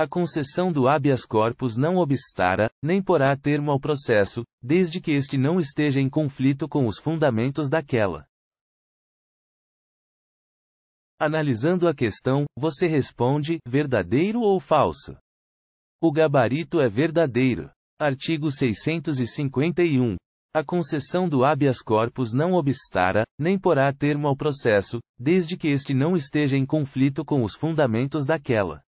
A concessão do habeas corpus não obstará, nem porá termo ao processo, desde que este não esteja em conflito com os fundamentos daquela. Analisando a questão, você responde: verdadeiro ou falso? O gabarito é verdadeiro. Artigo 651. A concessão do habeas corpus não obstará, nem porá termo ao processo, desde que este não esteja em conflito com os fundamentos daquela.